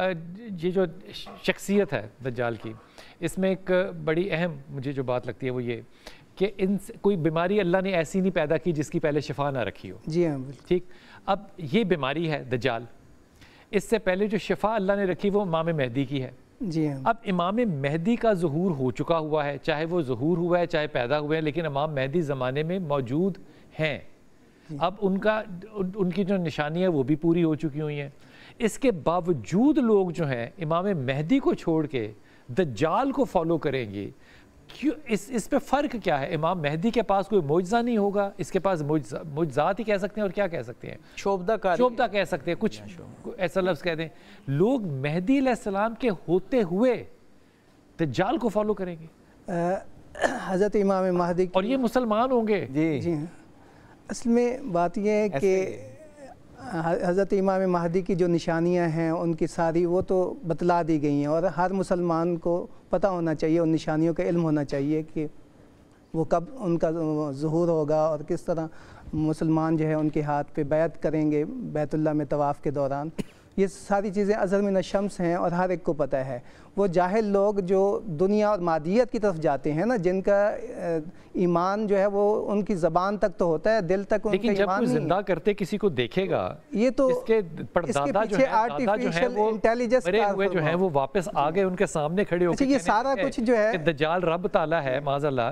ये जो शख्सियत है दज्जाल की इसमें एक बड़ी अहम मुझे जो बात लगती है वो ये कि इन कोई बीमारी अल्लाह ने ऐसी नहीं पैदा की जिसकी पहले शिफा ना रखी हो जी हाँ ठीक अब ये बीमारी है दज्जाल इससे पहले जो शिफा अल्लाह ने रखी वो इमाम मेहदी की है जी हाँ अब इमाम मेहदी का जहूर हो चुका हुआ है चाहे वो जहूर हुआ है चाहे पैदा हुए हैं लेकिन इमाम मेहदी ज़माने में मौजूद हैं अब उनका उनकी जो निशानियाँ वो भी पूरी हो चुकी हुई हैं इसके बावजूद लोग जो हैं इमाम महदी को छोड़ के द जाल को फॉलो करेंगे क्यों इस इस पे फ़र्क क्या है इमाम महदी के पास कोई मुआजा नहीं होगा इसके पास मुआजात ही कह सकते हैं और क्या कह सकते हैं शोबदा का शोबदा कह सकते हैं कुछ ऐसा लफ्ज़ कह दें लोग महदी सलाम के होते हुए द जाल को फॉलो करेंगे हज़रत इमाम महदी और ये मुसलमान होंगे जी जी असल में बात यह है कि हज़रत इमाम महदी की जो निशानियां हैं उनकी सारी वो तो बतला दी गई हैं और हर मुसलमान को पता होना चाहिए उन निशानियों का इल्म होना चाहिए कि वो कब उनका जहूर होगा और किस तरह मुसलमान जो है उनके हाथ पे बैत करेंगे बैतुल्ला में तवाफ़ के दौरान ये सारी चीज़ें अजहर में नशम्स हैं और हर एक को पता है वो जाहिल लोग जो दुनिया और मादियत की तरफ जाते हैं ना जिनका ईमान जो है वो उनकी ज़बान तक तो होता है दिल तक लेकिन जब कोई जिंदा करते किसी को देखेगा ये तो इसके इसके इंटेलिजेंस जो है वो वापस आ गए उनके सामने खड़े होकर अच्छा, ये सारा कुछ जो है दजाल रब ताला है माजल्ला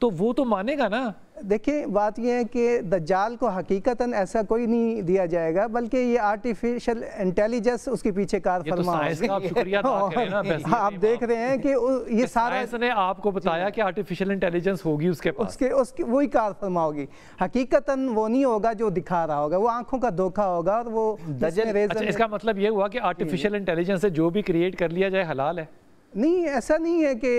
तो वो तो मानेगा ना देखिए बात यह है कि दज्जाल को हकीकता ऐसा कोई नहीं दिया जाएगा बल्कि ये आर्टिफिशियल इंटेलिजेंस उसके पीछे कार तो फरमा तो आप शुक्रिया आप देख रहे हैं कि ये सारा ने आपको बताया कि आर्टिफिशियल इंटेलिजेंस होगी उसके पास उसके उसकी वही कार फरमा होगी हकीकता वो नहीं होगा जो दिखा रहा होगा वो आंखों का धोखा होगा और वो अच्छा, इसका मतलब ये हुआ कि आर्टिफिशियल इंटेलिजेंस से जो भी क्रिएट कर लिया जाए हलाल है नहीं ऐसा नहीं है कि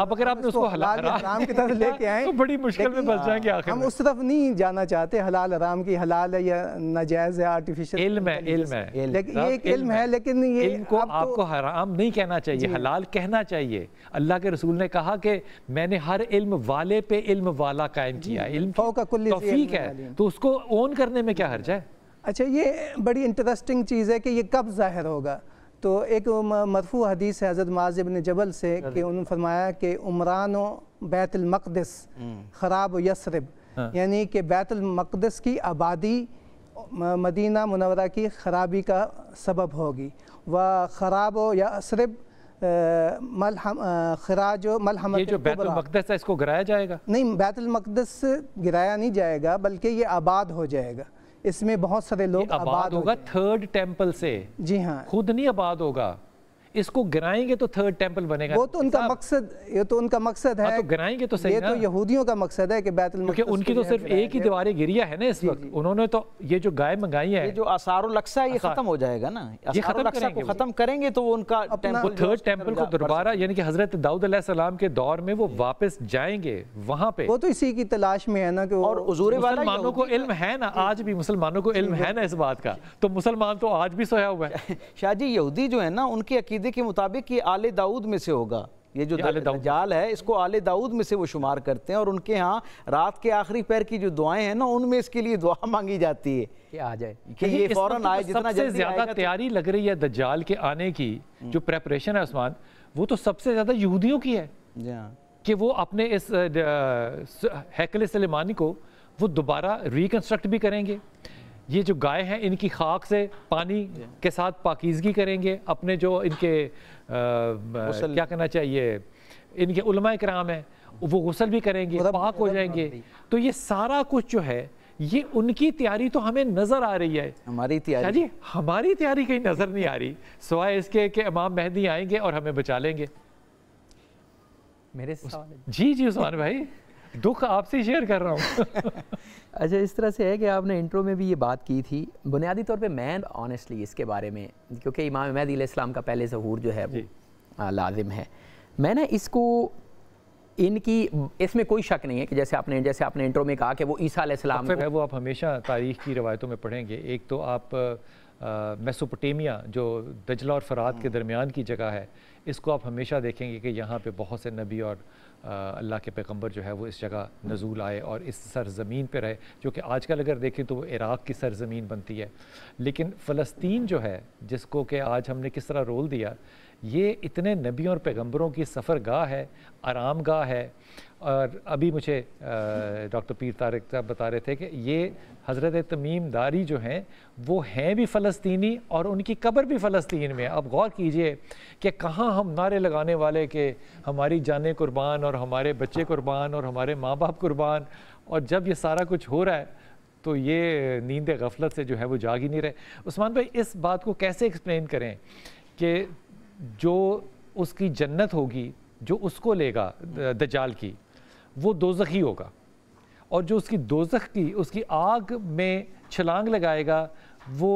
अब अगर आपने उसको हलाल हराम की तरफ लेके आए तो बड़ी मुश्किल में बच जाएंगे आखिर हम उस तरफ नहीं जाना चाहते हलाल हराम की हलाल है या नाजायज़ है आर्टिफिशियल इल्म है इल्म है लेकिन ये एक इल्म है लेकिन ये इनको आपको हराम नहीं कहना चाहिए हलाल कहना चाहिए अल्लाह के रसूल ने कहा कि मैंने हर इल्म वाले पे इल्म वाला कायम किया इल्म का कुल तौफीक है तो उसको ओन करने में क्या हर्ज है अच्छा ये बड़ी इंटरेस्टिंग चीज़ है कि ये कब ज़ाहिर होगा तो एक मरफू हदीस है हज़रत माज जबल से कि उन्होंने फरमाया कि उमरान बैतुलमक़दस हम्म। ख़राब यसरब हाँ। यानी कि बैतुलमक़दस की आबादी मदीना मुनवरा की खराबी का सबब होगी व खराब यसरब खराज मलहम जो बैतुल है इसको गिराया जाएगा नहीं बैतुल मकदस गिराया नहीं जाएगा बल्कि ये आबाद हो जाएगा इसमें बहुत सारे लोग आबाद होगा थर्ड टेम्पल से जी हाँ खुद नहीं आबाद होगा इसको गिराएंगे तो थर्ड टेम्पल बनेगा वो तो उनका मकसद ये तो उनका मकसद हाँ, है तो गिराएंगे तो सही ये तो यहूदियों का मकसद है कि बैतुल क्योंकि उनकी तो सिर्फ एक ही दीवारें गिरिया है ना इस वक्त उन्होंने तो ये जो गाय मंगाई है जो असारुल अक्सा ये खत्म हो जाएगा ना ये खत्म करेंगे तो उनका थर्ड टेम्पल को दोबारा यानी कि हजरत दाऊद सलाम के दौर में वो वापस जाएंगे वहां पे वो तो इसी की तलाश में है ना कि और मुसलमानों को इल्म है ना आज भी मुसलमानों को इल्म है ना इस बात का तो मुसलमान तो आज भी सोया हुआ है शाह जी यहूदी जो है ना उनके अकीदे अकदे के मुताबिक ये आले दाऊद में से होगा ये जो दजाल है इसको आले दाऊद में से वो शुमार करते हैं और उनके यहाँ रात के आखिरी पैर की जो दुआएं हैं ना उनमें इसके लिए दुआ मांगी जाती है कि आ जाए कि ये फौरन तो आए जितना सबसे ज्यादा तो- तैयारी लग रही है दज्जाल के आने की हम्म। जो प्रेपरेशन है उस्मान वो तो सबसे ज्यादा यहूदियों की है हाँ। कि वो अपने इस हैकल सलेमानी को वो दोबारा रिकंस्ट्रक्ट भी करेंगे ये जो गाय हैं इनकी खाक से पानी के साथ पाकिजगी करेंगे अपने जो इनके आ, क्या कहना चाहिए इनके उलमा कराम है वो गसल भी करेंगे पाक हो जाएंगे तो ये सारा कुछ जो है ये उनकी तैयारी तो हमें नज़र आ रही है हमारी तैयारी जी हमारी तैयारी कहीं नज़र नहीं आ रही सवाए इसके कि इमाम मेहंदी आएंगे और हमें बचा लेंगे मेरे जी जी उस्मान भाई दुख आपसे शेयर कर रहा हूँ अच्छा इस तरह से है कि आपने इंट्रो में भी ये बात की थी बुनियादी तौर पे मैं ऑनेस्टली इसके बारे में क्योंकि इमाम महदी इस्लाम का पहले जहूर जो है वो लाजिम है मैंने इसको इनकी इसमें कोई शक नहीं है कि जैसे आपने जैसे आपने इंट्रो में कहा कि वो ईसा है वो आप हमेशा तारीख की रवायतों में पढ़ेंगे एक तो आप मेसोपोटेमिया जो दजला और फरात के हम्म। दरमियान की जगह है इसको आप हमेशा देखेंगे कि यहाँ पे बहुत से नबी और अल्लाह के पैगंबर जो है वो इस जगह नजूल आए और इस सरजमीन पे रहे जो कि आजकल अगर देखें तो वो इराक़ की सरजमीन बनती है लेकिन फ़लस्तीन जो है जिसको कि आज हमने किस तरह रोल दिया ये इतने नबियों और पैगम्बरों की सफ़र गाह है आराम गाह है और अभी मुझे डॉक्टर पीर तारक साहब बता रहे थे कि ये हज़रत तमीम दारी जो हैं वो हैं भी फलस्तनी और उनकी कब्र भी फ़लस्तीन में अब गौर कीजिए कि कहाँ हम नारे लगाने वाले के हमारी जानें कुर्बान और हमारे बच्चे कुर्बान और हमारे माँ बाप कुर्बान और जब ये सारा कुछ हो रहा है तो ये नींद गफलत से जो है वो जाग ही नहीं रहे उस्मान भाई इस बात को कैसे एक्सप्लेन करें कि जो उसकी जन्नत होगी जो उसको लेगा दजाल की वो दोजखी होगा और जो उसकी दोजख की उसकी आग में छलांग लगाएगा वो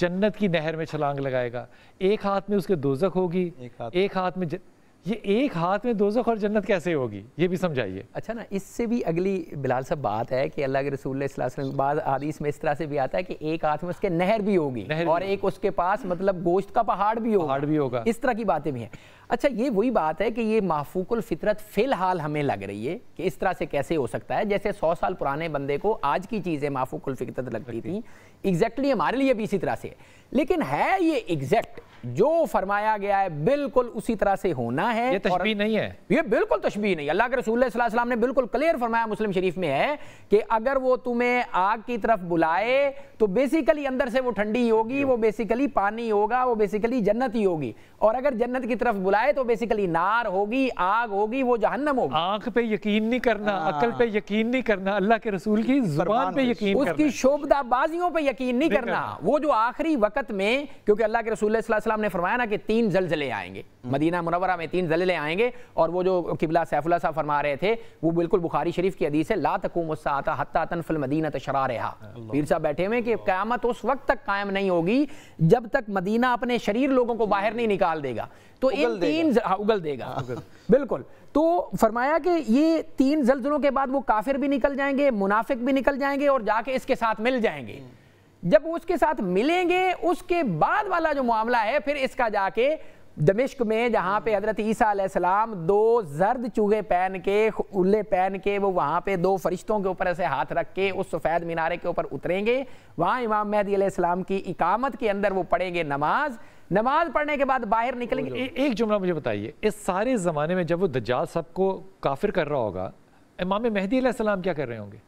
जन्नत की नहर में छलांग लगाएगा एक हाथ में उसके दोजख होगी एक हाथ, एक हाथ में ज... ये एक हाथ में दोजख और जन्नत कैसे होगी ये भी समझाइए अच्छा ना इससे भी अगली बिलाल साहब बात है कि अल्लाह के रसूल बाद आदिश में इस तरह से भी आता है कि एक हाथ में उसके नहर भी होगी नहर और भी एक उसके पास मतलब गोश्त का पहाड़ भी होगा पहाड़ भी होगा इस तरह की बातें भी हैं अच्छा ये वही बात है कि ये माफूकुल फितरत फ़िलहाल हमें लग रही है कि इस तरह से कैसे हो सकता है जैसे सौ साल पुराने बंदे को आज की चीज़ें माफूकुल फितरत लगती थी एग्जैक्टली हमारे लिए भी इसी तरह से लेकिन है ये एग्जैक्ट जो फरमाया गया है बिल्कुल उसी तरह से होना है ये तशबी नहीं है ये बिल्कुल तशबी नहीं अल्लाह के रसूल सल्लल्लाहु ने बिल्कुल क्लियर फरमाया मुस्लिम शरीफ में है कि अगर वो तुम्हें आग की तरफ बुलाए तो बेसिकली अंदर से वो ठंडी होगी वो बेसिकली पानी होगा वो बेसिकली जन्नत ही होगी और अगर जन्नत की तरफ बुलाए बुलाए तो बेसिकली नार होगी आग होगी वो जहन्नम होगी आंख पे यकीन नहीं करना हाँ। अकल पे यकीन नहीं करना अल्लाह के रसूल की जुबान पे यकीन उसकी बाजियों पे यकीन नहीं करना वो जो आखिरी वक्त में क्योंकि अल्लाह के रसूल वसल्लम ने फरमाया ना कि तीन जलजले आएंगे हम्म। मदीना मुनवरा में तीन जलजले आएंगे और वो जो किबला सैफुल्ला साहब फरमा रहे थे वो बिल्कुल बुखारी शरीफ की हदीस है ला तकूम आता हत्ता तनफिल मदीना तशरा रहा पीर साहब बैठे हुए कि क़्यामत उस वक्त तक कायम नहीं होगी जब तक मदीना अपने शरीर लोगों को बाहर नहीं निकाल देगा तो इन तीन हाँ, उगल देगा बिल्कुल तो फरमाया कि ये तीन जलजलों के बाद वो काफिर भी निकल जाएंगे मुनाफिक भी निकल जाएंगे और जाके इसके साथ मिल जाएंगे हम्म। जब उसके साथ मिलेंगे उसके बाद वाला जो मामला है फिर इसका जाके दमिश्क में जहाँ पे हजरत ईसा दो जर्द चूहे पहन के उल्ले पहन के वो वहाँ पे दो फरिश्तों के ऊपर ऐसे हाथ रख के उस सफ़ेद मीनारे के ऊपर उतरेंगे वहाँ इमाम महदी सलाम की इकामत के अंदर वो पढ़ेंगे नमाज़ नमाज पढ़ने के बाद बाहर निकलेंगे ए, एक जुमला मुझे बताइए इस सारे ज़माने में जब वो दज्जाल सबको काफिर कर रहा होगा इमाम मेहदी सलाम क्या कर रहे होंगे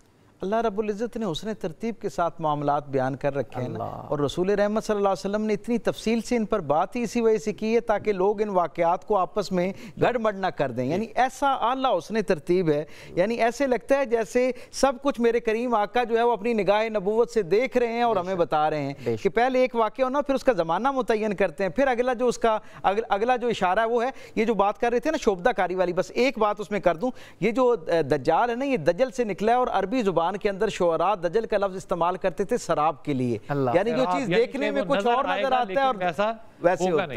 अल्लाह रबुल्ज़त ने उसने तरतीब के साथ मामला बयान कर रखे हैं और रसूल रहमत सल्लम ने इतनी तफसील से इन पर बात ही इसी वजह से की है ताकि लोग इन वाक़ात को आपस में गड़बड़ ना कर दें यानी ऐसा आला उसने तरतीब है यानी ऐसे लगता है जैसे सब कुछ मेरे करीम आका जो है वो अपनी निगाह नबूत से देख रहे हैं और हमें बता रहे हैं कि पहले एक वाक्य होना फिर उसका ज़माना मुतन करते हैं फिर अगला जो उसका अगला जो इशारा है वो है ये जो बात कर रहे थे ना शोभदाकारी वाली बस एक बात उसमें कर दूँ ये जो दज्जाल है ना ये दजल से निकला है और अरबी ज़ुबान कुरान के अंदर शोरा दजल का लफ्ज इस्तेमाल करते थे शराब के लिए यानी जो चीज देखने में कुछ और नजर आता है और वैसे होता है